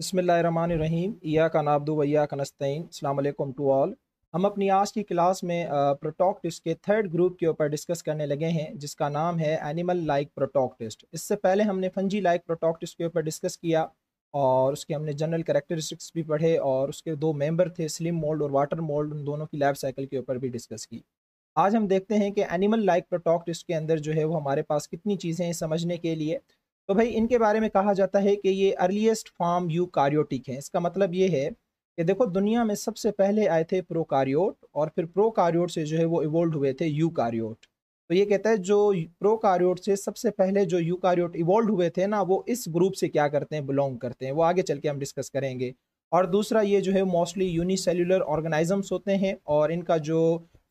बसमीम या का नाबदू वैया का नस्तैन अलैक्म टू ऑल हम अपनी आज की क्लास में प्रोटॉक्टिस्ट के थर्ड ग्रुप के ऊपर डिस्कस करने लगे हैं जिसका नाम है एनिमल लाइक प्रोटॉक्टिस्ट इससे पहले हमने फंजी लाइक प्रोटॉक्टिस्ट के ऊपर डिस्कस किया और उसके हमने जनरल करेक्टरिस्टिक्स भी पढ़े और उसके दो मेंबर थे स्लिम मोल्ड और वाटर मोल्ड उन दोनों की लाइफ साइकिल के ऊपर भी डिस्कस की आज हम देखते हैं कि एनिमल लाइक प्रोटॉक्टिस्ट के अंदर जो है वो हमारे पास कितनी चीज़ें समझने के लिए तो भाई इनके बारे में कहा जाता है कि ये अर्लीस्ट फॉर्म यू कार्योटिक है इसका मतलब ये है कि देखो दुनिया में सबसे पहले आए थे प्रो कार्योट और फिर प्रो कार्योट से जो है वो इवोल्व हुए थे यू कार्योट तो ये कहता है जो प्रो कार्योट से सबसे पहले जो यू कार्योट इवोल्व हुए थे ना वो इस ग्रुप से क्या करते हैं बिलोंग करते हैं वो आगे चल के हम डिस्कस करेंगे और दूसरा ये जो है मोस्टली यूनिसेल्यूलर ऑर्गेनाइजम्स होते हैं और इनका जो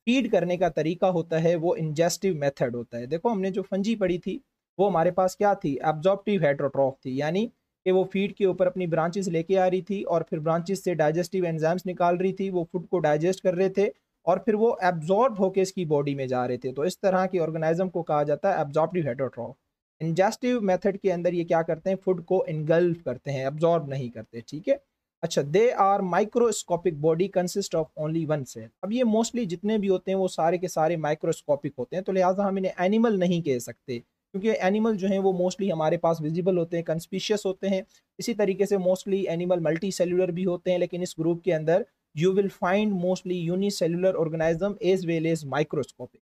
फीड करने का तरीका होता है वो इंजेस्टिव मेथड होता है देखो हमने जो फंजी पढ़ी थी वो हमारे पास क्या थी एब्जॉर्प्टिव हेड्रोट्रॉफ थी यानी कि वो फीड के ऊपर अपनी ब्रांचेस लेके आ रही थी और फिर ब्रांचेस से डाइजेस्टिव एंजाइम्स निकाल रही थी वो फूड को डाइजेस्ट कर रहे थे और फिर वो एब्जॉर्ब होकर इसकी बॉडी में जा रहे थे तो इस तरह के ऑर्गेनाइज्म को कहा जाता है एब्जॉर्प्टिव हेट्रोट्रॉफ इंजेस्टिव मेथड के अंदर ये क्या करते हैं फूड को इनगल्फ करते हैं एब्जॉर्ब नहीं करते ठीक है अच्छा they are microscopic body consist of only one cell अब ये मोस्टली जितने भी होते हैं वो सारे के सारे माइक्रोस्कोपिक होते हैं तो लिहाजा हम इन्हें एनिमल नहीं कह सकते क्योंकि एनिमल जो हैं वो मोस्टली हमारे पास विजिबल होते हैं कंस्पिशियस होते हैं इसी तरीके से मोस्टली एनिमल मल्टी सेलुलर भी होते हैं लेकिन इस ग्रुप के अंदर you will find mostly cellular organism as well as microscopic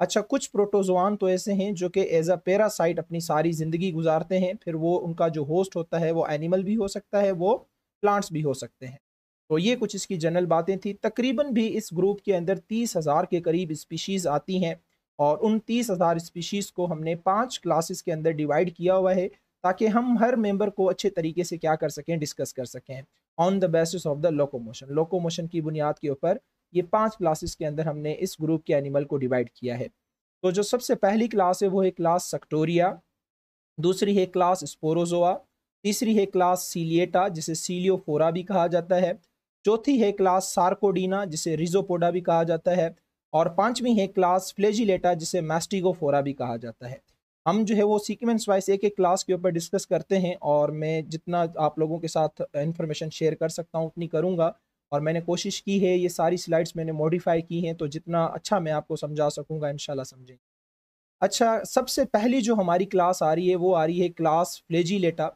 अच्छा कुछ प्रोटोजोआन तो ऐसे हैं जो कि एज अ पैरासाइट अपनी सारी ज़िंदगी गुजारते हैं फिर वो उनका जो होस्ट होता है वो एनिमल भी हो सकता है वो प्लांट्स भी हो सकते हैं तो ये कुछ इसकी जनरल बातें थी तकरीबन भी इस ग्रुप के अंदर तीस हज़ार के करीब स्पीशीज़ आती हैं और उन तीस हज़ार स्पीशीज़ को हमने पांच क्लासेस के अंदर डिवाइड किया हुआ है ताकि हम हर मेंबर को अच्छे तरीके से क्या कर सकें डिस्कस कर सकें on the basis of the locomotion locomotion की बुनियाद के ऊपर ये पांच क्लासेस के अंदर हमने इस ग्रुप के एनिमल को डिवाइड किया है तो जो सबसे पहली क्लास है वो है क्लास सक्टोरिया दूसरी है क्लास स्पोरोजोआ तीसरी है क्लास सीलिएटा जिसे सीलियोफोरा भी कहा जाता है चौथी है क्लास सार्कोडीना जिसे रिजोपोडा भी कहा जाता है और पांचवी है क्लास फ्लेजिलेटा जिसे मैस्टिगोफोरा भी कहा जाता है हम जो है वो सीक्वेंस वाइज एक एक क्लास के ऊपर डिस्कस करते हैं और मैं जितना आप लोगों के साथ इन्फॉर्मेशन शेयर कर सकता हूँ उतनी करूँगा और मैंने कोशिश की है ये सारी स्लाइड्स मैंने मॉडिफाई की हैं तो जितना अच्छा मैं आपको समझा सकूँगा इन समझेंगे अच्छा सबसे पहली जो हमारी क्लास आ रही है वो आ रही है क्लास फ्लेजिलेटा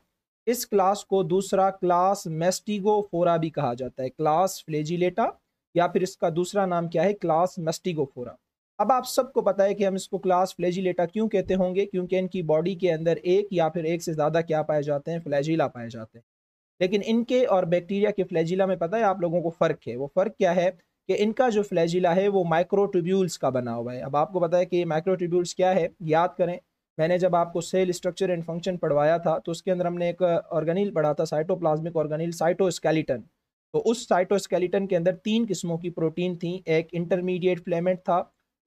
इस क्लास को दूसरा क्लास मेस्टिगोफोरा भी कहा जाता है क्लास फ्लेजिलेटा या फिर इसका दूसरा नाम क्या है क्लास मस्टिगोफोरा अब आप सबको पता है कि हम इसको क्लास फ्लैजिलेटा क्यों कहते होंगे क्योंकि इनकी बॉडी के अंदर एक या फिर एक से ज़्यादा क्या पाए जाते हैं फ्लैजिला पाए जाते हैं लेकिन इनके और बैक्टीरिया के फ्लैजिला में पता है आप लोगों को फ़र्क है वो फ़र्क क्या है कि इनका जो फ्लैजिला है वो माइक्रोट्यूब्यूल्स का बना हुआ है अब आपको पता है कि माइक्रोट्यूब्यूल्स क्या है याद करें मैंने जब आपको सेल स्ट्रक्चर एंड फंक्शन पढ़वाया था तो उसके अंदर हमने एक ऑर्गेनिल पढ़ा था साइटोप्लाज्मिक ऑर्गेनिल साइटोस्केलेटन तो उस साइटोस्केलेटन के अंदर तीन किस्मों की प्रोटीन थी एक इंटरमीडिएट फ्लेमेंट था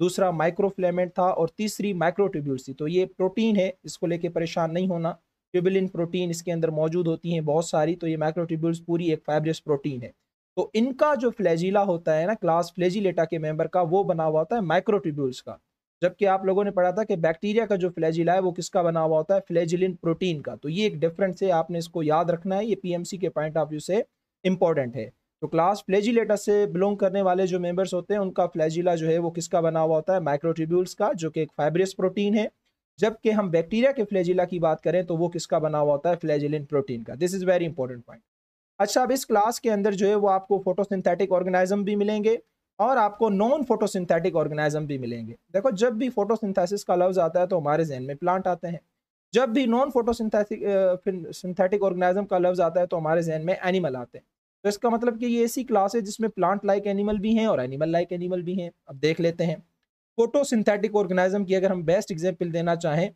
दूसरा माइक्रोफ्लेमेंट था और तीसरी माइक्रोट्यूब्यूल्स थी तो ये प्रोटीन है इसको लेके परेशान नहीं होना ट्यूबुलिन प्रोटीन इसके अंदर मौजूद होती हैं बहुत सारी तो ये माइक्रोट्यूब्यूल्स पूरी एक फाइब्रस प्रोटीन है तो इनका जो फ्लैजिला होता है ना क्लास फ्लैजिलेटा के मेंबर का वो बना हुआ होता है माइक्रोट्यूब्यूल्स का जबकि आप लोगों ने पढ़ा था कि बैक्टीरिया का जो फ्लैजिला है वो किसका बना हुआ होता है फ्लैजिलिन प्रोटीन का तो ये एक डिफरेंस है आपने इसको याद रखना है ये पीएमसी के पॉइंट ऑफ व्यू से इंपॉर्टेंट है तो क्लास फ्लेजिलेटा से बिलोंग करने वाले जो मेंबर्स होते हैं उनका फ्लैजिला जो है वो किसका बना हुआ होता है माइक्रोट्रिब्यूल्स का जो कि एक फाइब्रियस प्रोटीन है जबकि हम बैक्टीरिया के फ्लैजिला की बात करें तो वो किसका बना हुआ होता है फ्लैजिलिन प्रोटीन का this is very important point अच्छा अब इस क्लास के अंदर जो है वो आपको फोटोसिंथेटिक ऑर्गेनाइज्म भी मिलेंगे और आपको नॉन फोटोसिंथेटिक ऑर्गेनाइज्म भी मिलेंगे देखो जब भी फोटोसिंथेसिस का लफ्ज़ आता है तो हमारे जहन में प्लांट आते हैं जब भी नॉन फोटोसिंथेटिक सिंथेटिक ऑर्गेनाइज्म का लफ्ज़ आता है तो हमारे जहन में एनिमल आते हैं तो इसका मतलब कि ये ऐसी क्लास है जिसमें प्लांट लाइक एनिमल भी हैं और एनिमल लाइक एनिमल भी हैं अब देख लेते हैं फोटो सिंथेटिक ऑर्गेनाइजम की अगर हम बेस्ट एग्जाम्पल देना चाहें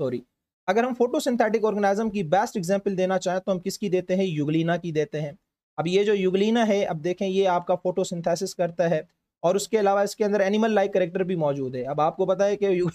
सॉरी अगर हम फोटो सिंथेटिक ऑर्गेनाइजम की बेस्ट एग्जाम्पल देना चाहें तो हम किसकी देते हैं युगलिना की देते हैं अब ये जो युगलिना है अब देखें ये आपका सिंथेसिस करता है और उसके अलावा इसके अंदर एनिमल लाइक करेक्टर भी मौजूद है अब आपको पता है कि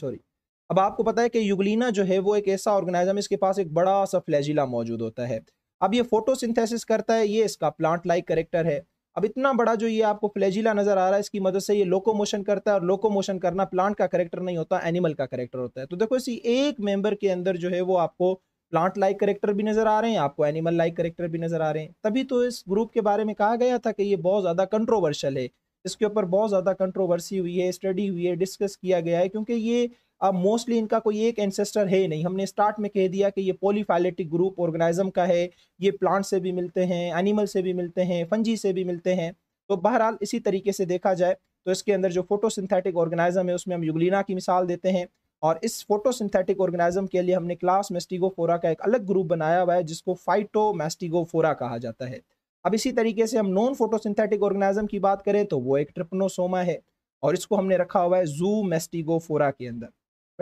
सॉरी अब आपको पता है कि युगलिना जो है वो एक ऐसा ऑर्गेनाइजम इसके पास एक बड़ा सा फ्लैजिला मौजूद होता है अब ये फोटोसिंथेसिस करता है ये इसका प्लांट लाइक करेक्टर है अब इतना बड़ा जो ये आपको फ्लैजिला नजर आ रहा है इसकी मदद से ये लोकोमोशन करता है और लोकोमोशन करना प्लांट का करेक्टर नहीं होता एनिमल का करेक्टर होता है तो देखो इसी एक मेंबर के अंदर जो है वो आपको प्लांट लाइक करेक्टर भी नजर आ रहे हैं आपको एनिमल लाइक करेक्टर भी नजर आ रहे हैं तभी तो इस ग्रुप के बारे में कहा गया था कि ये बहुत ज्यादा कंट्रोवर्शल है इसके ऊपर बहुत ज्यादा कंट्रोवर्सी हुई है स्टडी हुई है डिस्कस किया गया है क्योंकि ये अब मोस्टली इनका कोई एक एंसेस्टर है नहीं हमने स्टार्ट में कह दिया कि ये पोलीफाइलेटिक ग्रुप ऑर्गेनाइज्म का है ये प्लांट से भी मिलते हैं एनिमल से भी मिलते हैं फंजी से भी मिलते हैं तो बहरहाल इसी तरीके से देखा जाए तो इसके अंदर जो फोटोसिंथेटिक ऑर्गेनाइज्म है उसमें हम युगलिना की मिसाल देते हैं और इस फोटोसिंथेटिक ऑर्गेनाइज्म के लिए हमने क्लास मेस्टिगोफोरा का एक अलग ग्रुप बनाया हुआ है जिसको फाइटो मेस्टिगोफोरा कहा जाता है अब इसी तरीके से हम नॉन फोटोसिंथेटिक ऑर्गेनाइज्म की बात करें तो वो एक ट्रिप्नोसोमा है और इसको हमने रखा हुआ है जू मेस्टिगोफोरा के अंदर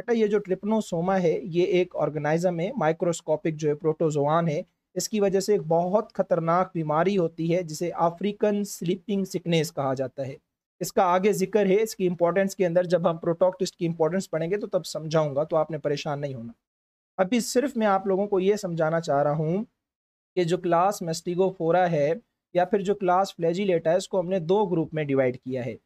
बेटा ये जो ट्रिप्नोसोमा है ये एक ऑर्गेनाइजम है माइक्रोस्कोपिक जो है प्रोटोजोआन है इसकी वजह से एक बहुत खतरनाक बीमारी होती है जिसे अफ्रीकन स्लीपिंग सिकनेस कहा जाता है इसका आगे जिक्र है इसकी इंपॉर्टेंस के अंदर जब हम प्रोटोक्टिस्ट की इंपॉर्टेंस पढ़ेंगे तो तब समझाऊंगा तो आपने परेशान नहीं होना अभी सिर्फ मैं आप लोगों को ये समझाना चाह रहा हूँ कि जो क्लास मेस्टिगोफोरा है या फिर जो क्लास फ्लैजिलेटा है इसको हमने दो ग्रुप में डिवाइड किया है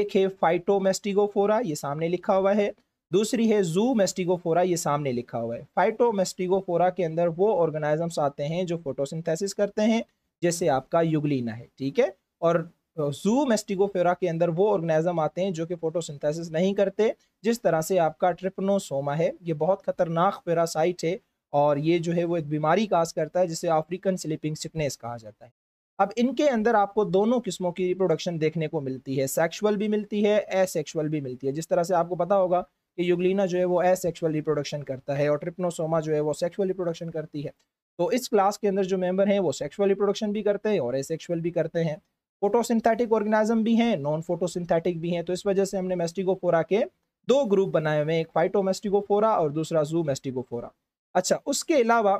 एक है फाइटोमेस्टिगोफोरा ये सामने लिखा हुआ है दूसरी है जू मेस्टिगोफोरा ये सामने लिखा हुआ है फाइटोमेस्टिगोफोरा के अंदर वो ऑर्गेनाइजम्स आते हैं जो फोटोसिंथेसिस करते हैं जैसे आपका युगलीना है ठीक है और जू मेस्टिगोफेरा के अंदर वो ऑर्गेनाइजम आते हैं जो कि फोटोसिंथेसिस नहीं करते जिस तरह से आपका ट्रिपनोसोमा है ये बहुत खतरनाक पेरासाइट है और ये जो है वो एक बीमारी काज करता है जिसे अफ्रीकन स्लीपिंग सिकनेस कहा जाता है अब इनके अंदर आपको दोनों किस्मों की रिप्रोडक्शन देखने को मिलती है सेक्सुअल भी मिलती है एसेक्सुअल भी मिलती है जिस तरह से आपको पता होगा कि युगलीना जो है वो एसेक्सुअल रिप्रोडक्शन करता है और ट्रिप्नोसोमा जो है वो सेक्सुअल रिप्रोडक्शन करती है तो इस क्लास के अंदर जो मेंबर हैं वो सेक्सुअल रिप्रोडक्शन भी करते हैं और एसेक्सुअल भी करते हैं फोटोसिंथेटिक ऑर्गेनाइज्म भी हैं नॉन फोटोसिंथेटिक भी हैं तो इस वजह से हमने मेस्टिकोफोरा के दो ग्रुप बनाए हुए हैं एक फाइटोमेस्टिकोफोरा और दूसरा जू मेस्टिकोफोरा अच्छा उसके अलावा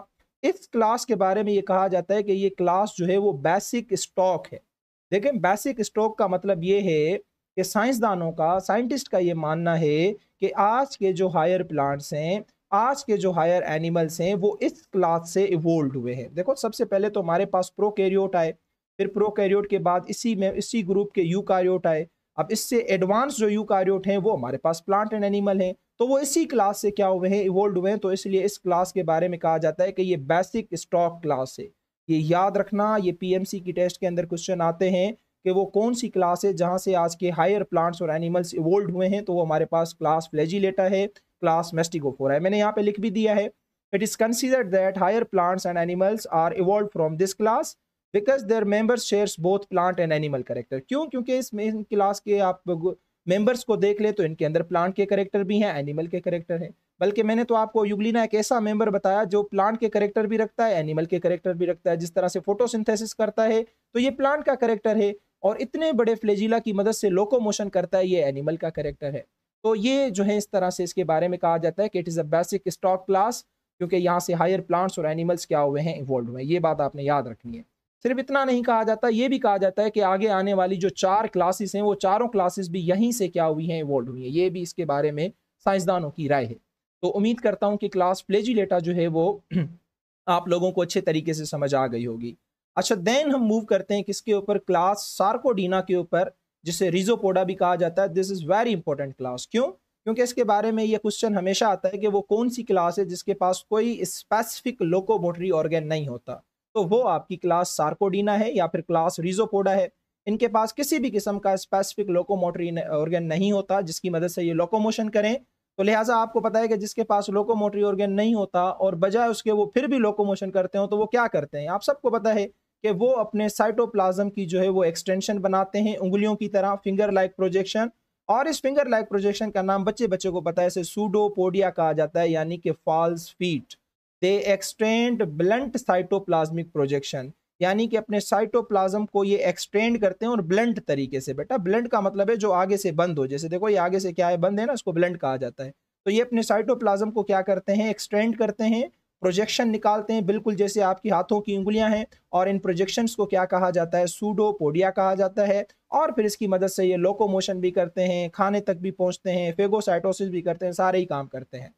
इस क्लास के बारे में ये कहा जाता है कि ये क्लास जो है वो बेसिक स्टॉक है देखें बेसिक स्टॉक का मतलब ये है कि साइंसदानों का साइंटिस्ट का ये मानना है कि आज के जो हायर प्लांट्स हैं आज के जो हायर एनिमल्स हैं वो इस क्लास से इवोल्ड हुए हैं देखो सबसे पहले तो हमारे पास प्रोकैरियोट आए फिर प्रोकैरियोट के बाद इसी में इसी ग्रुप के यूकारियोट आए अब इससे एडवांस जो यूकारियोट हैं वो हमारे पास प्लांट एंड एनिमल हैं तो वो इसी क्लास से क्या हुए हैं इवोल्ड हुए हैं तो इसलिए इस क्लास के बारे में कहा जाता है कि ये बेसिक स्टॉक क्लास है ये याद रखना ये पी की टेस्ट के अंदर क्वेश्चन आते हैं कि वो कौन सी क्लास है जहाँ से आज के हायर प्लांट्स और एनिमल्स इवोल्ड हुए हैं तो वो हमारे पास क्लास फ्लैजिलेटा है क्लास मेस्टिकोफोरा है मैंने यहाँ पे लिख भी दिया है it is considered that higher plants and animals are evolved from this class because their members shares both plant and animal character क्यों क्योंकि इस क्लास के आप मेम्बर्स को देख ले तो इनके अंदर प्लांट के करेक्टर भी हैं एनिमल के करेक्टर हैं बल्कि मैंने तो आपको युगलिना एक ऐसा मेंबर बताया जो प्लांट के करेक्टर भी रखता है एनिमल के करेक्टर भी रखता है जिस तरह से फोटोसिंथेसिस करता है तो ये प्लांट का करेक्टर है और इतने बड़े फ्लेजिला की मदद से लोको मोशन करता है ये एनिमल का करेक्टर है तो ये जो है इस तरह से इसके बारे में कहा जाता है कि it is a basic stock class क्योंकि यहाँ से हायर प्लांट्स और एनिमल्स क्या हुए हैं इवॉल्व हुए हैं ये बात आपने याद रखनी है सिर्फ इतना नहीं कहा जाता ये भी कहा जाता है कि आगे आने वाली जो चार क्लासेस हैं वो चारों क्लासेस भी यहीं से क्या हुई हैं इवॉल्व हुई हैं ये भी इसके बारे में साइंसदानों की राय है तो उम्मीद करता हूँ कि क्लास फ्लेजिलेटा जो है वो आप लोगों को अच्छे तरीके से समझ आ गई होगी अच्छा देन हम मूव करते हैं किसके ऊपर क्लास सार्कोडीना के ऊपर जिसे रिजोपोडा भी कहा जाता है this is very important class क्यों क्योंकि इसके बारे में ये क्वेश्चन हमेशा आता है कि वो कौन सी क्लास है जिसके पास कोई स्पेसिफिक लोकोमोटरी ऑर्गेन नहीं होता तो वो आपकी क्लास सार्कोडीना है या फिर क्लास रिजोपोडा है इनके पास किसी भी किस्म का स्पेसिफिक लोकोमोटरी ऑर्गेन नहीं होता जिसकी मदद से ये लोकोमोशन करें तो लिहाजा आपको पता है कि जिसके पास लोकोमोटरी ऑर्गेन नहीं होता और बजाय उसके वो फिर भी लोकोमोशन करते हो तो वो क्या करते हैं आप सबको पता है कि वो अपने साइटोप्लाज्म की जो है वो एक्सटेंशन बनाते हैं उंगलियों की तरह फिंगर लाइक प्रोजेक्शन और इस फिंगर लाइक प्रोजेक्शन का नाम बच्चे बच्चों को पता है इसे सूडोपोडिया कहा जाता है यानी कि false feet they extend blunt cytoplasmic projection यानी कि अपने साइटोप्लाज्म को ये एक्सटेंड करते हैं और ब्लंट तरीके से बेटा ब्लंट का मतलब है जो आगे से बंद हो जैसे देखो ये आगे से क्या है बंद है ना उसको ब्लंट कहा जाता है तो ये अपने साइटोप्लाज्म को क्या करते हैं एक्सटेंड करते हैं प्रोजेक्शन निकालते हैं बिल्कुल जैसे आपकी हाथों की उंगलियां हैं और इन प्रोजेक्शंस को क्या कहा जाता है सूडोपोडिया कहा जाता है और फिर इसकी मदद से ये लोकोमोशन भी करते हैं खाने तक भी पहुंचते हैं फेगोसाइटोसिस भी करते हैं सारे ही काम करते हैं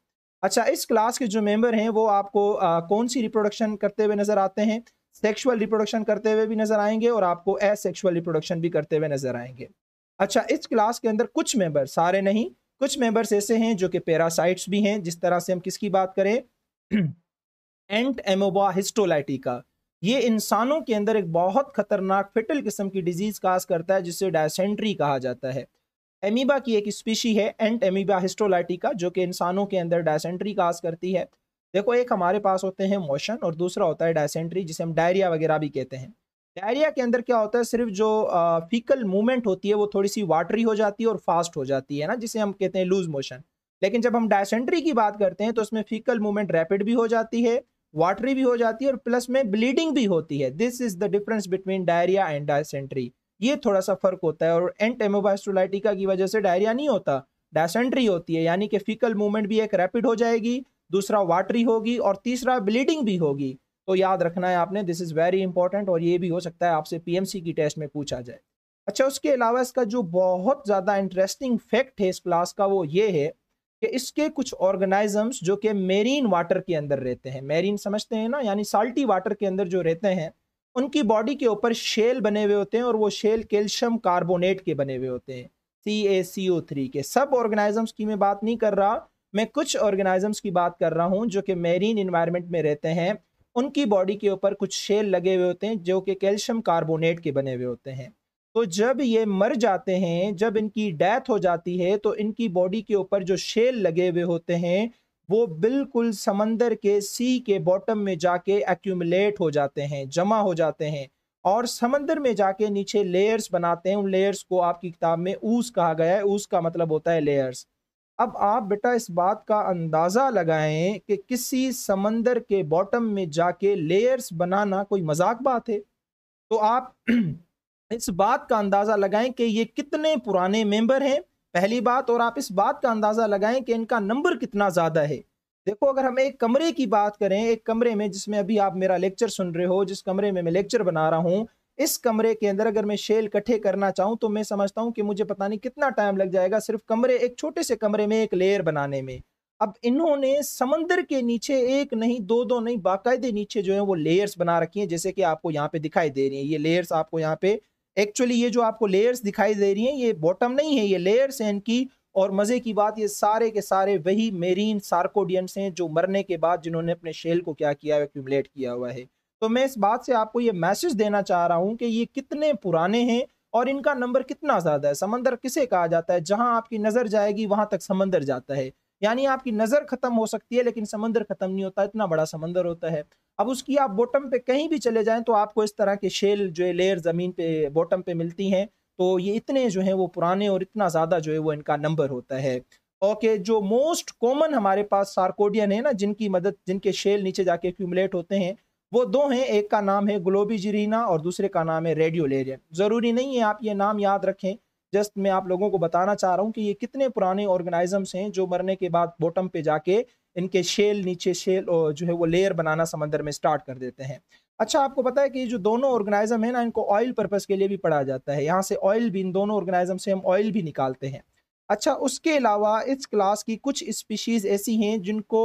अच्छा इस क्लास के जो मेम्बर हैं वो आपको आ, कौन सी रिप्रोडक्शन करते हुए नजर आते हैं सेक्शुअल रिप्रोडक्शन करते हुए भी नजर आएंगे और आपको एसेक्सुअल रिप्रोडक्शन भी करते हुए नजर आएंगे अच्छा इस क्लास के अंदर कुछ मेंबर सारे नहीं कुछ मेंबर्स ऐसे हैं जो कि पैरासाइट्स भी हैं जिस तरह से हम किसकी बात करें एंट एमोबा हिस्टोलाइटिका ये इंसानों के अंदर एक बहुत खतरनाक फिटल किस्म की डिजीज काज करता है जिसे डायसेंट्री कहा जाता है एमीबा की एक स्पीशी है एंट एमीबा हिस्टोलाइटिका जो कि इंसानों के अंदर डायसेंट्री काज करती है देखो एक हमारे पास होते हैं मोशन और दूसरा होता है डायसेंट्री जिसे हम डायरिया वगैरह भी कहते हैं डायरिया के अंदर क्या होता है सिर्फ जो फीकल मूवमेंट होती है वो थोड़ी सी वाटरी हो जाती है और फास्ट हो जाती है ना जिसे हम कहते हैं लूज मोशन लेकिन जब हम डायसेंट्री की बात करते हैं तो उसमें फीकल मूवमेंट रैपिड भी हो जाती है वाटरी भी हो जाती है और प्लस में ब्लीडिंग भी होती है this is the difference between diarrhoea and dysentery ये थोड़ा सा फर्क होता है और एंट एमोबास्टोलाइटिका की वजह से डायरिया नहीं होता डायसेंट्री होती है यानी कि फिकल मूवमेंट भी एक रैपिड हो जाएगी दूसरा वाटरी होगी और तीसरा ब्लीडिंग भी होगी तो याद रखना है आपने दिस इज़ वेरी इंपॉर्टेंट और ये भी हो सकता है आपसे पीएमसी की टेस्ट में पूछा जाए अच्छा उसके अलावा इसका जो बहुत ज़्यादा इंटरेस्टिंग फैक्ट है इस क्लास का वो ये है कि इसके कुछ ऑर्गेनाइजम्स जो कि मेरीन वाटर के अंदर रहते हैं मेरीन समझते हैं ना यानी साल्टी वाटर के अंदर जो रहते हैं उनकी बॉडी के ऊपर शेल बने हुए होते हैं और वो शेल कैल्शियम कार्बोनेट के बने हुए होते हैं सी ए सी ओ थ्री के सब ऑर्गेनाइजम्स की मैं बात नहीं कर रहा मैं कुछ ऑर्गेनाइजम्स की बात कर रहा हूँ जो कि मेरीन इन्वायरमेंट में रहते हैं उनकी बॉडी के ऊपर कुछ शेल लगे हुए होते हैं जो कि कैल्शियम कार्बोनेट के बने हुए होते हैं तो जब ये मर जाते हैं जब इनकी डेथ हो जाती है तो इनकी बॉडी के ऊपर जो शेल लगे हुए होते हैं वो बिल्कुल समंदर के सी के बॉटम में जाके एक्यूमलेट हो जाते हैं जमा हो जाते हैं और समंदर में जाके नीचे लेयर्स बनाते हैं उन लेयर्स को आपकी किताब में ऊस कहा गया है ऊस का मतलब होता है लेयर्स अब आप बेटा इस बात का अंदाज़ा लगाएं कि किसी समंदर के बॉटम में जाके लेयर्स बनाना कोई मजाक बात है तो आप इस बात का अंदाज़ा लगाएं कि ये कितने पुराने मेंबर हैं पहली बात और आप इस बात का अंदाज़ा लगाएं कि इनका नंबर कितना ज़्यादा है देखो अगर हम एक कमरे की बात करें एक कमरे में जिसमें अभी आप मेरा लेक्चर सुन रहे हो जिस कमरे में मैं लेक्चर बना रहा हूँ इस कमरे के अंदर अगर मैं शेल इकट्ठे करना चाहूँ तो मैं समझता हूँ कि मुझे पता नहीं कितना टाइम लग जाएगा सिर्फ कमरे एक छोटे से कमरे में एक लेयर बनाने में अब इन्होंने समंदर के नीचे एक नहीं दो दो नहीं बाकायदे नीचे जो है वो लेयर्स बना रखी हैं जैसे कि आपको यहाँ पे दिखाई दे रही है ये लेयर्स आपको यहाँ पे एक्चुअली ये जो आपको लेयर्स दिखाई दे रही हैं ये बॉटम नहीं है ये लेयर्स हैं इनकी और मज़े की बात ये सारे के सारे वही मेरीन सार्कोडियंस हैं जो मरने के बाद जिन्होंने अपने शेल को क्या किया एक्यूमलेट किया हुआ है तो मैं इस बात से आपको ये मैसेज देना चाह रहा हूँ कि ये कितने पुराने हैं और इनका नंबर कितना ज़्यादा है समंदर किसे कहा जाता है जहाँ आपकी नज़र जाएगी वहाँ तक समंदर जाता है यानी आपकी नज़र ख़त्म हो सकती है लेकिन समंदर ख़त्म नहीं होता इतना बड़ा समंदर होता है अब उसकी आप बॉटम पे कहीं भी चले जाएं तो आपको इस तरह के शेल जो है लेयर ज़मीन पे बॉटम पे मिलती हैं तो ये इतने जो हैं वो पुराने और इतना ज़्यादा जो है वो इनका नंबर होता है ओके जो मोस्ट कॉमन हमारे पास सार्कोडियन है ना जिनकी मदद जिनके शेल नीचे जाके एक्यूमुलेट होते हैं वो दो हैं एक का नाम है ग्लोबी जीरीना और दूसरे का नाम है रेडियोलेरियन ज़रूरी नहीं है आप ये नाम याद रखें जस्ट मैं आप लोगों को बताना चाह रहा हूँ कि ये कितने पुराने ऑर्गेनाइजम्स हैं जो मरने के बाद बॉटम पे जाके इनके शेल नीचे शेल और जो है वो लेयर बनाना समंदर में स्टार्ट कर देते हैं अच्छा आपको पता है कि जो दोनों ऑर्गेनाइजम है ना इनको ऑयल पर्पज़ के लिए भी पढ़ा जाता है यहाँ से ऑयल भी इन दोनों ऑर्गेनाइजम से हम ऑयल भी निकालते हैं अच्छा उसके अलावा इस क्लास की कुछ स्पीशीज़ ऐसी हैं जिनको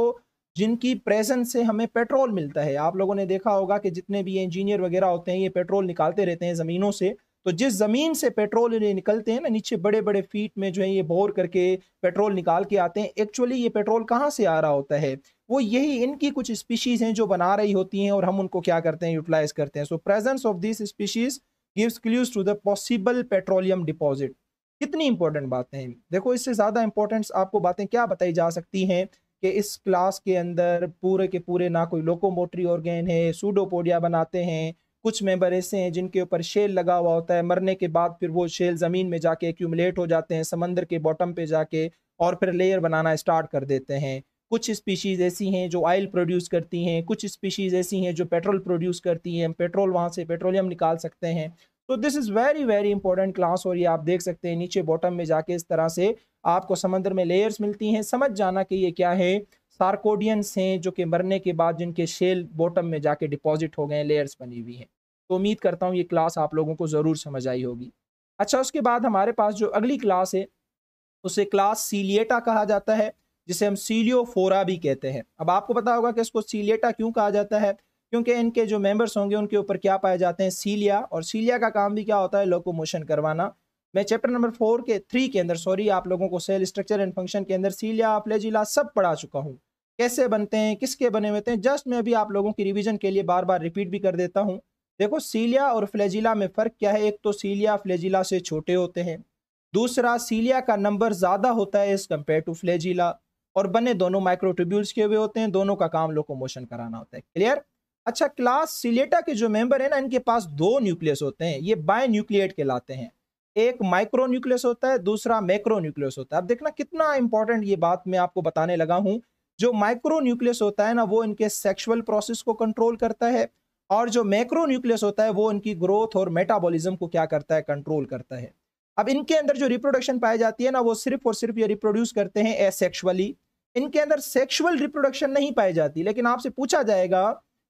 जिनकी प्रेजेंस से हमें पेट्रोल मिलता है आप लोगों ने देखा होगा कि जितने भी इंजीनियर वगैरह होते हैं ये पेट्रोल निकालते रहते हैं ज़मीनों से तो जिस ज़मीन से पेट्रोल इन्हें निकलते हैं ना नीचे बड़े बड़े फीट में जो है ये बोर करके पेट्रोल निकाल के आते हैं एक्चुअली ये पेट्रोल कहाँ से आ रहा होता है वो यही इनकी कुछ स्पीशीज़ हैं जो बना रही होती हैं और हम उनको क्या करते हैं यूटिलाइज करते हैं so presence of this species gives clues to the possible petroleum deposit कितनी इंपॉर्टेंट बातें हैं देखो इससे ज़्यादा इंपॉर्टेंट आपको बातें क्या बताई जा सकती हैं कि इस क्लास के अंदर पूरे के पूरे ना कोई लोकोमोटरी ऑर्गेन है सूडोपोडिया बनाते हैं कुछ मेंबर ऐसे हैं जिनके ऊपर शेल लगा हुआ होता है मरने के बाद फिर वो शेल ज़मीन में जाके एक्यूमलेट हो जाते हैं समंदर के बॉटम पे जाके और फिर लेयर बनाना स्टार्ट कर देते हैं कुछ स्पीशीज़ ऐसी हैं जो ऑयल प्रोड्यूस करती हैं कुछ स्पीशीज़ ऐसी हैं जो पेट्रोल प्रोड्यूस करती हैं पेट्रोल वहाँ से पेट्रोलियम निकाल सकते हैं तो this is very very important class और ये आप देख सकते हैं नीचे बॉटम में जाके इस तरह से आपको समंदर में लेयर्स मिलती हैं समझ जाना कि ये क्या है सार्कोडियंस हैं जो कि मरने के बाद जिनके शेल बॉटम में जाके डिपॉजिट हो गए लेयर्स बनी हुई हैं तो उम्मीद करता हूँ ये क्लास आप लोगों को ज़रूर समझ आई होगी अच्छा उसके बाद हमारे पास जो अगली क्लास है उसे क्लास सीलिएटा कहा जाता है जिसे हम सीलियोफोरा भी कहते हैं अब आपको पता होगा कि इसको सीलिएटा क्यों कहा जाता है क्योंकि इनके जो मेंबर्स होंगे उनके ऊपर क्या पाए जाते हैं सीलिया और सीलिया का काम भी क्या होता है लोकोमोशन करवाना मैं चैप्टर नंबर फोर के थ्री के अंदर सॉरी आप लोगों को सेल स्ट्रक्चर एंड फंक्शन के अंदर सीलिया फ्लेजिला सब पढ़ा चुका हूँ कैसे बनते हैं किसके बने हुए हैं जस्ट मैं अभी आप लोगों की रिविजन के लिए बार बार रिपीट भी कर देता हूँ देखो सीलिया और फ्लेजिला में फ़र्क क्या है एक तो सीलिया फ्लेजिला से छोटे होते हैं दूसरा सीलिया का नंबर ज़्यादा होता है इस कंपेयर टू फ्लेजिला और बने दोनों माइक्रोट्रिब्यूल्स के हुए होते हैं दोनों का काम लोकोमोशन कराना होता है क्लियर अच्छा क्लास सिलेटा के जो मेंबर है ना इनके पास दो न्यूक्लियस होते हैं ये बाय के लाते हैं एक माइक्रो न्यूक्लियस होता है दूसरा मैक्रो न्यूक्लियस होता है अब देखना कितना इंपॉर्टेंट ये बात मैं आपको बताने लगा हूँ जो माइक्रो न्यूक्लियस होता है ना वो इनके सेक्सुअल प्रोसेस को कंट्रोल करता है और जो मैक्रो न्यूक्लियस होता है वो इनकी ग्रोथ और मेटाबॉलिज्म को क्या करता है कंट्रोल करता है अब इनके अंदर जो रिप्रोडक्शन पाई जाती है ना वो सिर्फ और सिर्फ ये रिप्रोड्यूस करते हैं एसेक्शुअली इनके अंदर सेक्शुअल रिप्रोडक्शन नहीं पाई जाती लेकिन आपसे पूछा जाएगा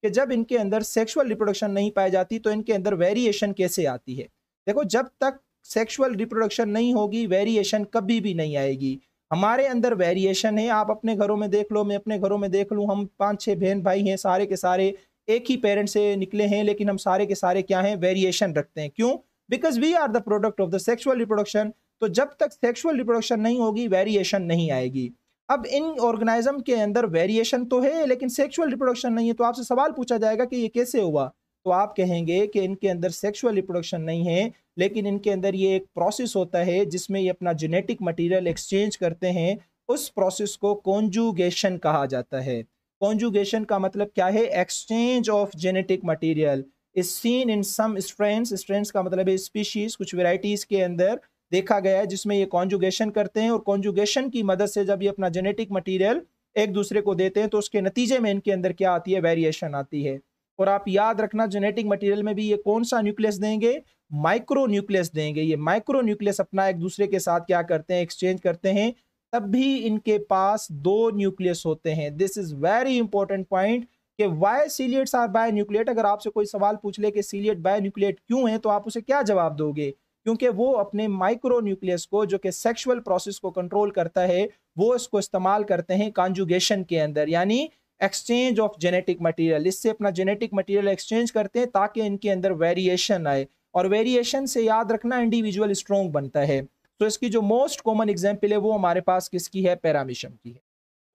कि जब इनके अंदर सेक्शुअल रिप्रोडक्शन नहीं पाई जाती तो इनके अंदर वेरिएशन कैसे आती है देखो जब तक सेक्शुअल रिप्रोडक्शन नहीं होगी वेरिएशन कभी भी नहीं आएगी हमारे अंदर वेरिएशन है आप अपने घरों में देख लो मैं अपने घरों में देख लूँ हम पाँच छः बहन भाई हैं सारे के सारे एक ही पेरेंट से निकले हैं लेकिन हम सारे के सारे क्या हैं वेरिएशन रखते हैं क्यों because we are the product of the sexual reproduction तो जब तक सेक्सुअल रिप्रोडक्शन नहीं होगी वेरिएशन नहीं आएगी अब इन ऑर्गेनाइज्म के अंदर वेरिएशन तो है लेकिन सेक्सुअल रिप्रोडक्शन नहीं है तो आपसे सवाल पूछा जाएगा कि ये कैसे हुआ तो आप कहेंगे कि इनके अंदर सेक्सुअल रिप्रोडक्शन नहीं है लेकिन इनके अंदर ये एक प्रोसेस होता है जिसमें ये अपना जेनेटिक मटेरियल एक्सचेंज करते हैं उस प्रोसेस को कॉन्जुगेशन कहा जाता है कॉन्जुगेशन का मतलब क्या है exchange of genetic material is seen in some strains strains का मतलब है स्पीशीज कुछ वेराइटीज़ के अंदर देखा गया है जिसमें ये कॉन्जुगेशन करते हैं और कॉन्जुगेशन की मदद से जब ये अपना जेनेटिक मटीरियल एक दूसरे को देते हैं तो उसके नतीजे में इनके अंदर क्या आती है वेरिएशन आती है और आप याद रखना जेनेटिक मटेरियल में भी ये कौन सा न्यूक्लियस देंगे माइक्रो न्यूक्लियस देंगे ये माइक्रो न्यूक्लियस अपना एक दूसरे के साथ क्या करते हैं एक्सचेंज करते हैं तब भी इनके पास दो न्यूक्लियस होते हैं this is very important point कि why ciliates are binucleate अगर आपसे कोई सवाल पूछ ले कि सीलियट बाय न्यूक्लियट क्यों है तो आप उसे क्या जवाब दोगे क्योंकि वो अपने माइक्रो न्यूक्लियस को जो कि सेक्सुअल प्रोसेस को कंट्रोल करता है वो इसको इस्तेमाल करते हैं कॉन्जुगेशन के अंदर यानी एक्सचेंज ऑफ जेनेटिक मटेरियल इससे अपना जेनेटिक मटेरियल एक्सचेंज करते हैं ताकि इनके अंदर वेरिएशन आए और वेरिएशन से याद रखना इंडिविजुअल स्ट्रॉन्ग बनता है तो इसकी जो मोस्ट कॉमन एग्जाम्पल है वो हमारे पास किसकी है पैरामिशम की है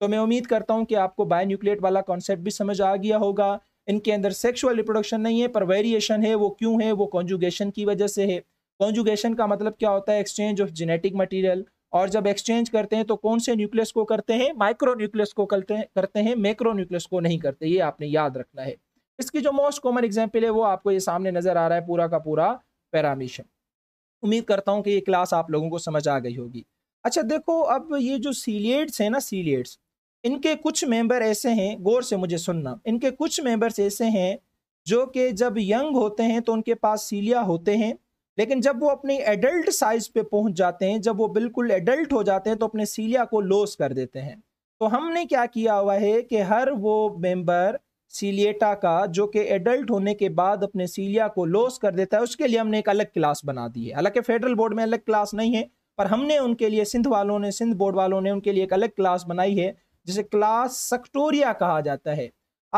तो मैं उम्मीद करता हूँ कि आपको बायोन्यूक्लिएट वाला कॉन्सेप्ट भी समझ आ गया होगा इनके अंदर सेक्शुअल रिप्रोडक्शन नहीं है पर वेरिएशन है वो क्यों है वो कॉन्जुगेशन की वजह से है कॉन्जुगेशन का मतलब क्या होता है एक्सचेंज ऑफ जेनेटिक मटीरियल और जब एक्सचेंज करते हैं तो कौन से न्यूक्लियस को करते हैं माइक्रो न्यूक्लियस को करते हैं करते हैं मैक्रो न्यूक्लियस को नहीं करते ये आपने याद रखना है इसकी जो मोस्ट कॉमन एग्जाम्पल है वो आपको ये सामने नजर आ रहा है पूरा का पूरा पैरामीशन उम्मीद करता हूँ कि ये क्लास आप लोगों को समझ आ गई होगी अच्छा देखो अब ये जो सीलियड्स हैं ना सीलिएट्स इनके कुछ मेंबर ऐसे हैं गौर से मुझे सुनना इनके कुछ मेंबर्स ऐसे हैं जो कि जब यंग होते हैं तो उनके पास सीलिया होते हैं लेकिन जब वो अपनी एडल्ट साइज पे पहुंच जाते हैं जब वो बिल्कुल एडल्ट हो जाते हैं तो अपने सीलिया को लॉस कर देते हैं तो हमने क्या किया हुआ है कि हर वो मेंबर सीलिएटा का जो कि एडल्ट होने के बाद अपने सीलिया को लॉस कर देता है उसके लिए हमने एक अलग क्लास बना दी है हालांकि फेडरल बोर्ड में अलग क्लास नहीं है पर हमने उनके लिए सिंध वालों ने सिंध बोर्ड वालों ने उनके लिए एक अलग क्लास बनाई है जिसे क्लास सक्टोरिया कहा जाता है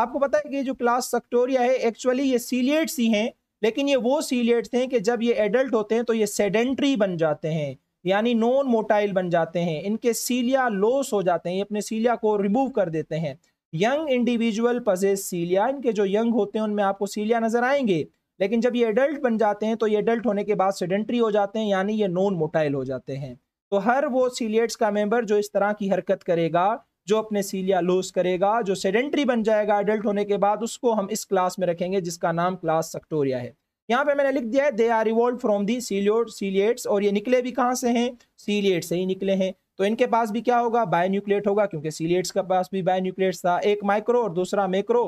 आपको पता है कि जो क्लास सक्टोरिया है एक्चुअली ये सीलिएट्स ही हैं लेकिन ये वो सीलिएट्स हैं कि जब ये एडल्ट होते हैं तो ये सेडेंट्री बन जाते हैं यानी नॉन मोटाइल बन जाते हैं इनके सीलिया लॉस हो जाते हैं ये अपने सीलिया को रिमूव कर देते हैं यंग इंडिविजुअल पजेस सीलिया इनके जो यंग होते हैं उनमें आपको सीलिया नजर आएंगे लेकिन जब ये एडल्ट बन जाते हैं तो ये एडल्ट होने के बाद सेडेंट्री हो जाते हैं यानी ये नॉन मोटाइल हो जाते हैं तो हर वो सीलियट्स का मेंबर जो इस तरह की हरकत करेगा जो अपने सीलिया लूज करेगा जो सेडेंट्री बन जाएगा एडल्ट होने के बाद उसको हम इस क्लास में रखेंगे जिसका नाम क्लास सक्टोरिया है यहाँ पे मैंने लिख दिया है they are revolve from the ciliate ciliates और ये निकले भी कहाँ से हैं सीलिएट से ही निकले हैं तो इनके पास भी क्या होगा बाय न्यूक्लियट होगा क्योंकि सीलिएट्स का पास भी बाय न्यूक्लियट था एक माइक्रो और दूसरा मैक्रो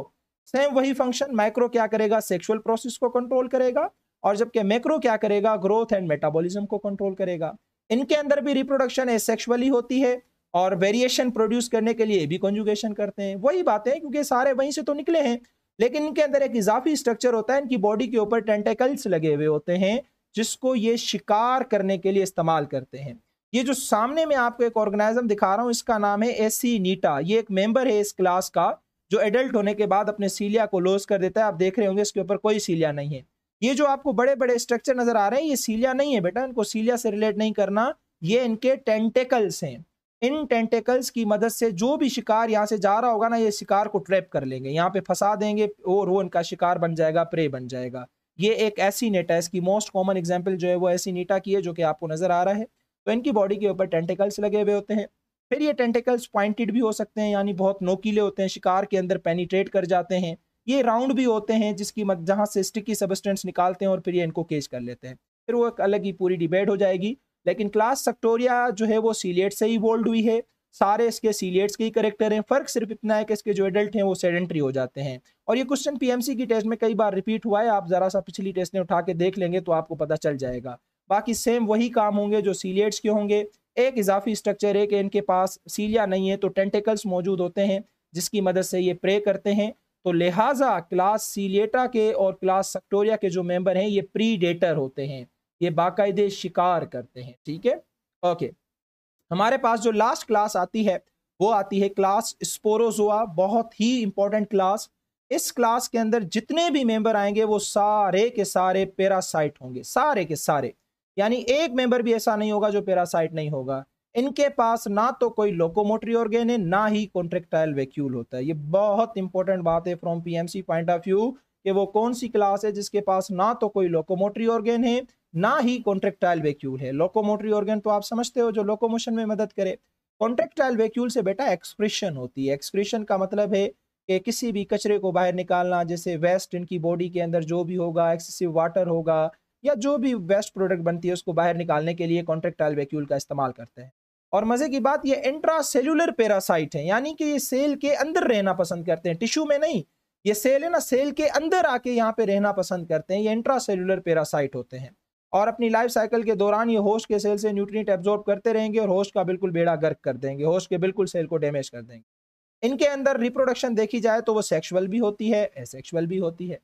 सेम वही फंक्शन माइक्रो क्या करेगा सेक्सुअल प्रोसेस को कंट्रोल करेगा और जबकि मैक्रो क्या करेगा ग्रोथ एंड मेटाबॉलिज्म को कंट्रोल करेगा इनके अंदर भी रिप्रोडक्शन एसेक्सुअली होती है और वेरिएशन प्रोड्यूस करने के लिए भी कंजुगेशन करते हैं वही बातें क्योंकि सारे वहीं से तो निकले हैं लेकिन इनके अंदर एक इजाफी स्ट्रक्चर होता है इनकी बॉडी के ऊपर टेंटेकल्स लगे हुए होते हैं जिसको ये शिकार करने के लिए इस्तेमाल करते हैं ये जो सामने में आपको एक ऑर्गेनाइजम दिखा रहा हूँ इसका नाम है एस नीटा ये एक मेम्बर है इस क्लास का जो एडल्ट होने के बाद अपने सीलिया को लॉस कर देता है आप देख रहे होंगे इसके ऊपर कोई सीलिया नहीं है ये जो आपको बड़े बड़े स्ट्रक्चर नजर आ रहे हैं ये सीलिया नहीं है बेटा इनको सीलिया से रिलेट नहीं करना ये इनके टेंटेकल्स हैं इन टेंटेकल्स की मदद से जो भी शिकार यहाँ से जा रहा होगा ना ये शिकार को ट्रैप कर लेंगे यहाँ पे फंसा देंगे और वो इनका शिकार बन जाएगा प्रे बन जाएगा ये एक ऐसी नेटा है इसकी मोस्ट कॉमन एग्जाम्पल जो है वो ऐसी नीटा की है जो कि आपको नजर आ रहा है तो इनकी बॉडी के ऊपर टेंटेकल्स लगे हुए होते हैं फिर ये टेंटेकल्स पॉइंटेड भी हो सकते हैं यानी बहुत नोकीले होते हैं शिकार के अंदर पेनीट्रेट कर जाते हैं ये राउंड भी होते हैं जिसकी मत जहाँ से स्टिकी सबस्टेंस निकालते हैं और फिर ये इनको केज कर लेते हैं फिर वो एक अलग ही पूरी डिबेट हो जाएगी लेकिन क्लास सक्टोरिया जो है वो सीलेट से ही वोल्ड हुई है सारे इसके सीलेट्स के ही करेक्टर हैं फर्क सिर्फ इतना है कि इसके जो एडल्ट हैं वो सेडेंट्री हो जाते हैं और ये क्वेश्चन पीएमसी की टेस्ट में कई बार रिपीट हुआ है आप ज़रा सा पिछली टेस्ट में उठा के देख लेंगे तो आपको पता चल जाएगा बाकी सेम वही काम होंगे जो सीलेट्स के होंगे एक इजाफी स्ट्रक्चर है कि इनके पास सीलिया नहीं है तो टेंटिकल्स मौजूद होते हैं जिसकी मदद से ये प्रे करते हैं तो लिहाजा क्लास सीलेटा के और क्लास सक्टोरिया के जो मेम्बर हैं ये प्री डेटर होते हैं ये बाकायदे शिकार करते हैं ठीक है ओके हमारे पास जो लास्ट क्लास आती है वो आती है क्लास स्पोरोजोआ बहुत ही इंपॉर्टेंट क्लास इस क्लास के अंदर जितने भी मेंबर आएंगे वो सारे के सारे पैरासाइट होंगे सारे के सारे यानी एक मेंबर भी ऐसा नहीं होगा जो पैरासाइट नहीं होगा इनके पास ना तो कोई लोकोमोटरी ऑर्गेन है ना ही कॉन्ट्रेक्टाइल वैक्यूल होता है ये बहुत इंपॉर्टेंट बात है from PMC point of view कि वो कौन सी क्लास है जिसके पास ना तो कोई लोकोमोटरी ऑर्गेन है ना ही कॉन्ट्रेक्टाइल वेक्यूल है लोकोमोटरी ऑर्गन तो आप समझते हो जो लोकोमोशन में मदद करे कॉन्ट्रेक्टाइल वेक्यूल से बेटा एक्सप्रेशन होती है एक्सप्रेशन का मतलब है कि किसी भी कचरे को बाहर निकालना जैसे वेस्ट इनकी बॉडी के अंदर जो भी होगा एक्सेसिव वाटर होगा या जो भी वेस्ट प्रोडक्ट बनती है उसको बाहर निकालने के लिए कॉन्ट्रेक्टाइल वेक्यूल का इस्तेमाल करते हैं और मज़े की बात ये सेलुलर पेरासाइट है यानी कि ये सेल के अंदर रहना पसंद करते हैं टिश्यू में नहीं ये सेल है ना सेल के अंदर आके यहाँ पे रहना पसंद करते हैं ये सेलुलर पेरासाइट होते हैं और अपनी लाइफ साइकिल के दौरान ये होस्ट के सेल से न्यूट्रिएंट एब्जॉर्ब करते रहेंगे और होस्ट का बिल्कुल बेड़ा गर्क कर देंगे होस्ट के बिल्कुल सेल को डैमेज कर देंगे इनके अंदर रिप्रोडक्शन देखी जाए तो वो सेक्सुअल भी होती है एसेक्सुअल भी होती है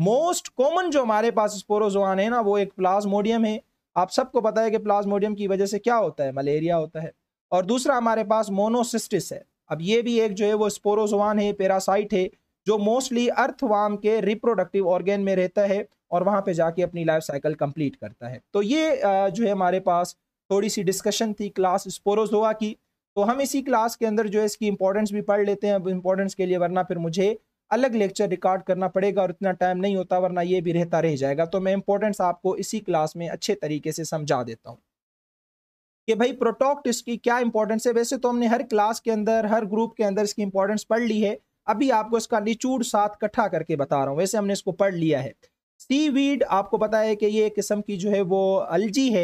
मोस्ट कॉमन जो हमारे पास स्पोरोजोआन है ना वो एक प्लाज्मोडियम है आप सबको पता है कि प्लाज्मोडियम की वजह से क्या होता है मलेरिया होता है और दूसरा हमारे पास मोनोसिस्टिस है अब ये भी एक जो है वो स्पोरोजोआन है पेरासाइट है जो मोस्टली अर्थवाम के रिप्रोडक्टिव ऑर्गेन में रहता है और वहाँ पे जाके अपनी लाइफ साइकिल कंप्लीट करता है तो ये जो है हमारे पास थोड़ी सी डिस्कशन थी क्लास स्पोरोजोआ की तो हम इसी क्लास के अंदर जो है इसकी इंपॉर्टेंस भी पढ़ लेते हैं अब इंपॉर्टेंस के लिए वरना फिर मुझे अलग लेक्चर रिकॉर्ड करना पड़ेगा और इतना टाइम नहीं होता वरना ये भी रहता रह जाएगा तो मैं इंपॉर्टेंस आपको इसी क्लास में अच्छे तरीके से समझा देता हूँ कि भाई प्रोटोक्ट इसकी क्या इंपॉर्टेंस है वैसे तो हमने हर क्लास के अंदर हर ग्रुप के अंदर इसकी इंपॉर्टेंस पढ़ ली है अभी आपको इसका निचूड साथ इकट्ठा करके बता रहा हूँ वैसे हमने इसको पढ़ लिया है सी वीड आपको पता है कि ये किस्म की जो है वो अलजी है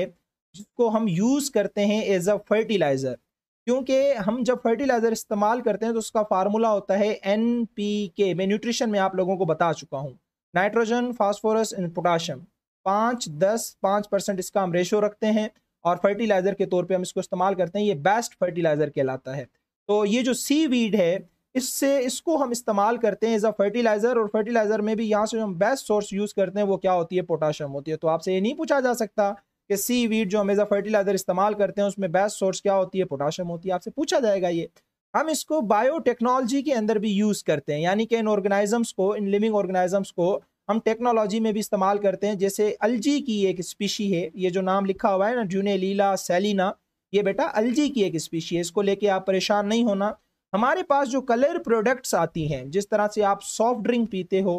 जिसको हम यूज़ करते हैं एज अ फर्टिलाइज़र क्योंकि हम जब फर्टिलाइज़र इस्तेमाल करते हैं तो उसका फार्मूला होता है एन पी के मैं न्यूट्रिशन में आप लोगों को बता चुका हूँ नाइट्रोजन फास्फोरस एंड पोटाशियम पाँच दस पाँच परसेंट इसका हम रेशो रखते हैं और फर्टिलाइज़र के तौर पे हम इसको इस्तेमाल करते हैं ये बेस्ट फर्टिलाइज़र कहलाता है तो ये जो सी वीड है इससे इसको हम इस्तेमाल करते हैं एज अ फर्टिलाइज़र और फर्टिलाइज़र में भी यहाँ से जो हम बेस्ट सोर्स यूज़ करते हैं वो क्या होती है पोटाशियम होती है तो आपसे ये नहीं पूछा जा सकता कि सी वीड जो हम एज अ फर्टिलाइज़र इस्तेमाल करते हैं उसमें बेस्ट सोर्स क्या होती है पोटाशियम होती है आपसे पूछा जाएगा ये हम इसको बायोटेक्नोलॉजी के अंदर भी यूज़ करते हैं यानी कि इन ऑर्गेनाइजम्स को इन लिविंग ऑर्गेनाइजम्स को हम टेक्नोलॉजी में भी इस्तेमाल करते हैं जैसे अलजी की एक स्पीशी है ये जो नाम लिखा हुआ है ना जूने लीला सेलिना ये बेटा अलजी की एक स्पीशी है इसको लेके आप परेशान नहीं होना हमारे पास जो कलर प्रोडक्ट्स आती हैं जिस तरह से आप सॉफ्ट ड्रिंक पीते हो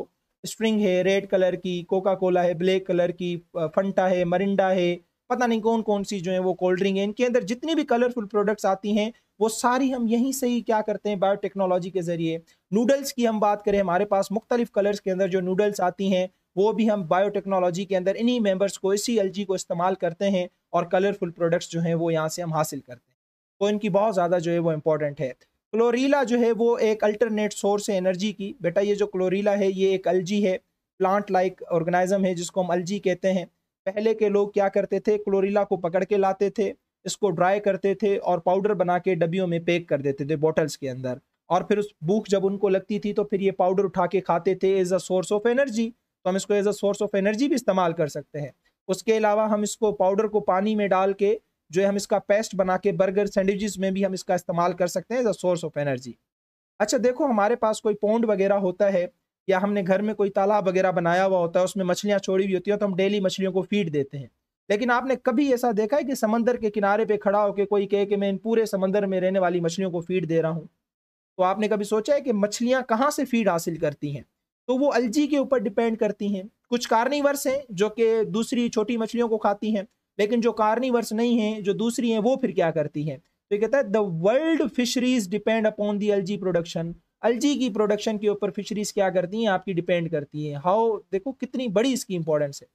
स्प्रिंग है रेड कलर की कोका कोला है ब्लैक कलर की फंटा है मरिंडा है पता नहीं कौन कौन सी जो है वो कोल्ड ड्रिंक है इनके अंदर जितनी भी कलरफुल प्रोडक्ट्स आती हैं वो सारी हम यहीं से ही क्या करते हैं बायोटेक्नोलॉजी के ज़रिए नूडल्स की हम बात करें हमारे पास मुख्तलिफ कलर्स के अंदर जो नूडल्स आती हैं वो भी हम बायोटेक्नोलॉजी के अंदर इन्हीं मेंबर्स को इसी एल को इस्तेमाल करते हैं और कलरफुल प्रोडक्ट्स जो हैं वो यहाँ से हम हासिल करते हैं तो इनकी बहुत ज़्यादा जो है वो इंपॉर्टेंट है क्लोरीला जो है वो एक अल्टरनेट सोर्स है एनर्जी की बेटा ये जो क्लोरीला है ये एक अलजी है प्लांट लाइक ऑर्गेनाइज्म है जिसको हम अलजी कहते हैं पहले के लोग क्या करते थे क्लोरीला को पकड़ के लाते थे इसको ड्राई करते थे और पाउडर बना के डब्बियों में पैक कर देते थे बॉटल्स के अंदर और फिर उस भूख जब उनको लगती थी तो फिर ये पाउडर उठा के खाते थे as a source of energy तो हम इसको as a source of energy भी इस्तेमाल कर सकते हैं उसके अलावा हम इसको पाउडर को पानी में डाल के जो है हम इसका पेस्ट बना के बर्गर सैंडविचेस में भी हम इसका इस्तेमाल कर सकते हैं as a source of energy अच्छा देखो हमारे पास कोई पौंड वगैरह होता है या हमने घर में कोई तालाब वगैरह बनाया हुआ होता है उसमें मछलियाँ छोड़ी हुई होती हैं तो हम डेली मछलियों को फीड देते हैं लेकिन आपने कभी ऐसा देखा है कि समंदर के किनारे पे खड़ा होकर कोई कहे कि मैं इन पूरे समंदर में रहने वाली मछलियों को फीड दे रहा हूँ तो आपने कभी सोचा है कि मछलियाँ कहाँ से फीड हासिल करती हैं तो वो अलजी के ऊपर डिपेंड करती हैं कुछ कार्निवर्स हैं जो कि दूसरी छोटी मछलियों को खाती हैं लेकिन जो कार्निवर्स नहीं है जो दूसरी हैं वो फिर क्या करती है तो ये कहता है the world fisheries depend upon the algae production algae की प्रोडक्शन के ऊपर फिशरीज क्या करती हैं आपकी डिपेंड करती हैं हाउ देखो कितनी बड़ी इसकी इंपॉर्टेंस है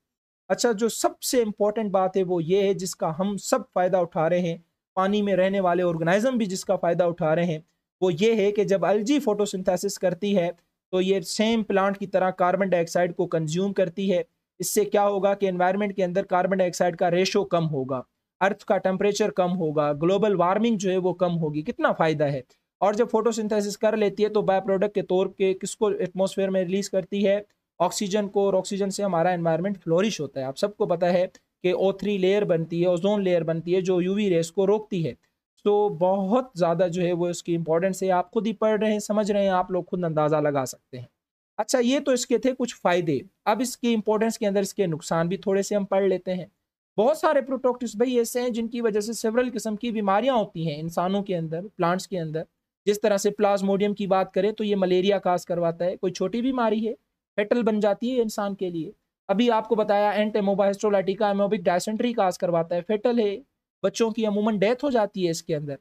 अच्छा जो सबसे इंपॉर्टेंट बात है वो ये है जिसका हम सब फ़ायदा उठा रहे हैं पानी में रहने वाले ऑर्गेनाइज्म भी जिसका फ़ायदा उठा रहे हैं वो ये है कि जब जी फोटोसिंथेसिस करती है तो ये सेम प्लांट की तरह कार्बन डाइऑक्साइड को कंज्यूम करती है इससे क्या होगा कि एनवायरनमेंट के अंदर कार्बन डाइऑक्साइड का रेशो कम होगा अर्थ का टेम्परेचर कम होगा ग्लोबल वार्मिंग जो है वो कम होगी कितना फ़ायदा है और जब फोटोसिंथेसिस कर लेती है तो बाय प्रोडक्ट के तौर पे किसको एटमोसफेयर में रिलीज करती है ऑक्सीजन को और ऑक्सीजन से हमारा एनवायरनमेंट फ्लोरिश होता है आप सबको पता है कि ओ थ्री लेयर बनती है ओजोन लेयर बनती है जो यूवी रेस को रोकती है तो बहुत ज़्यादा जो है वो इसकी इम्पोर्टेंस है आप खुद ही पढ़ रहे हैं समझ रहे हैं आप लोग खुद अंदाज़ा लगा सकते हैं अच्छा ये तो इसके थे कुछ फायदे अब इसके इंपॉर्टेंस के अंदर इसके नुकसान भी थोड़े से हम पढ़ लेते हैं बहुत सारे प्रोटोक्टिस भाई ऐसे हैं जिनकी वजह से सेवरल किस्म की बीमारियां होती हैं इंसानों के अंदर प्लांट्स के अंदर जिस तरह से प्लाज्मोडियम की बात करें तो ये मलेरिया काज करवाता है कोई छोटी बीमारी है फेटल बन जाती है इंसान के लिए अभी आपको बताया एंटेमोबास्ट्रोलाइटिका एमोबिक डायसेंट्री काज करवाता है फेटल है बच्चों की अमूमन डेथ हो जाती है इसके अंदर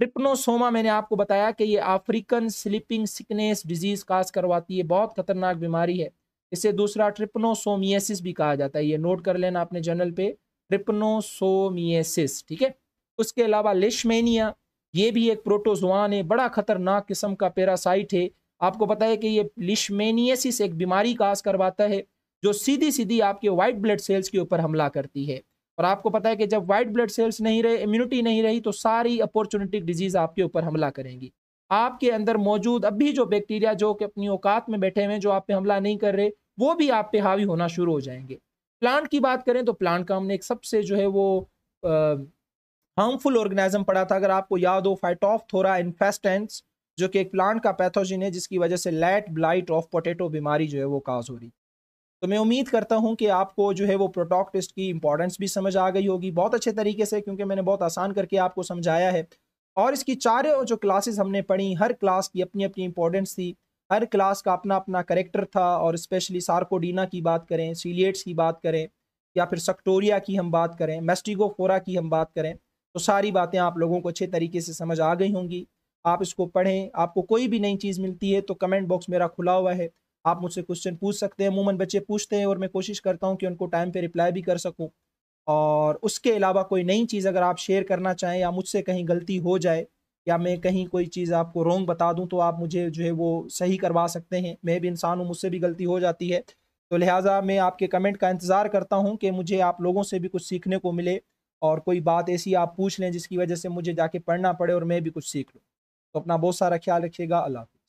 ट्रिप्नोसोमा मैंने आपको बताया कि ये African sleeping sickness disease cause करवाती है बहुत खतरनाक बीमारी है इसे दूसरा ट्रिप्नोसोमियसिस भी कहा जाता है ये नोट कर लेना अपने जर्नल पे ट्रिप्नोसोमियसिस ठीक है उसके अलावा लेशमेनिया ये भी एक प्रोटोजोआन है बड़ा खतरनाक किस्म का पेरासाइट है आपको पता है कि ये लिशमेनियसिस एक बीमारी काज करवाता है जो सीधी सीधी आपके वाइट ब्लड सेल्स के ऊपर हमला करती है और आपको पता है कि जब वाइट ब्लड सेल्स नहीं रहे इम्यूनिटी नहीं रही तो सारी अपॉर्चुनिटी डिजीज आपके ऊपर हमला करेंगी आपके अंदर मौजूद अभी जो बैक्टीरिया जो कि अपनी औकात में बैठे हुए हैं जो आप पे हमला नहीं कर रहे वो भी आप पे हावी होना शुरू हो जाएंगे प्लांट की बात करें तो प्लांट का हमने एक सबसे जो है वो हार्मफुल ऑर्गेनाइज्म पड़ा था अगर आपको याद हो फाइटॉफ थोरा इन्फेस्टेंस जो कि एक प्लांट का पैथोजिन है जिसकी वजह से लैट ब्लाइट ऑफ पोटेटो बीमारी जो है वो काज हो रही तो मैं उम्मीद करता हूं कि आपको जो है वो प्रोटॉक टेस्ट की इंपॉर्टेंस भी समझ आ गई होगी बहुत अच्छे तरीके से क्योंकि मैंने बहुत आसान करके आपको समझाया है और इसकी चारों जो क्लासेस हमने पढ़ी हर क्लास की अपनी अपनी इंपॉर्टेंस थी हर क्लास का अपना अपना करेक्टर था और स्पेशली सार्कोडीना की बात करें सीलिएट्स की बात करें या फिर सक्टोरिया की हम बात करें मेस्टिगोफोरा की हम बात करें तो सारी बातें आप लोगों को अच्छे तरीके से समझ आ गई होंगी आप इसको पढ़ें आपको कोई भी नई चीज़ मिलती है तो कमेंट बॉक्स मेरा खुला हुआ है आप मुझसे क्वेश्चन पूछ सकते हैं अमूमन बच्चे पूछते हैं और मैं कोशिश करता हूँ कि उनको टाइम पे रिप्लाई भी कर सकूँ और उसके अलावा कोई नई चीज़ अगर आप शेयर करना चाहें या मुझसे कहीं गलती हो जाए या मैं कहीं कोई चीज़ आपको रोंग बता दूं तो आप मुझे जो है वो सही करवा सकते हैं मैं भी इंसान हूँ मुझसे भी गलती हो जाती है तो लिहाजा मैं आपके कमेंट का इंतज़ार करता हूँ कि मुझे आप लोगों से भी कुछ सीखने को मिले और कोई बात ऐसी आप पूछ लें जिसकी वजह से मुझे जाके पढ़ना पड़े और मैं भी कुछ सीख लूँ तो अपना बहुत सारा ख्याल रखिएगा अल्लाह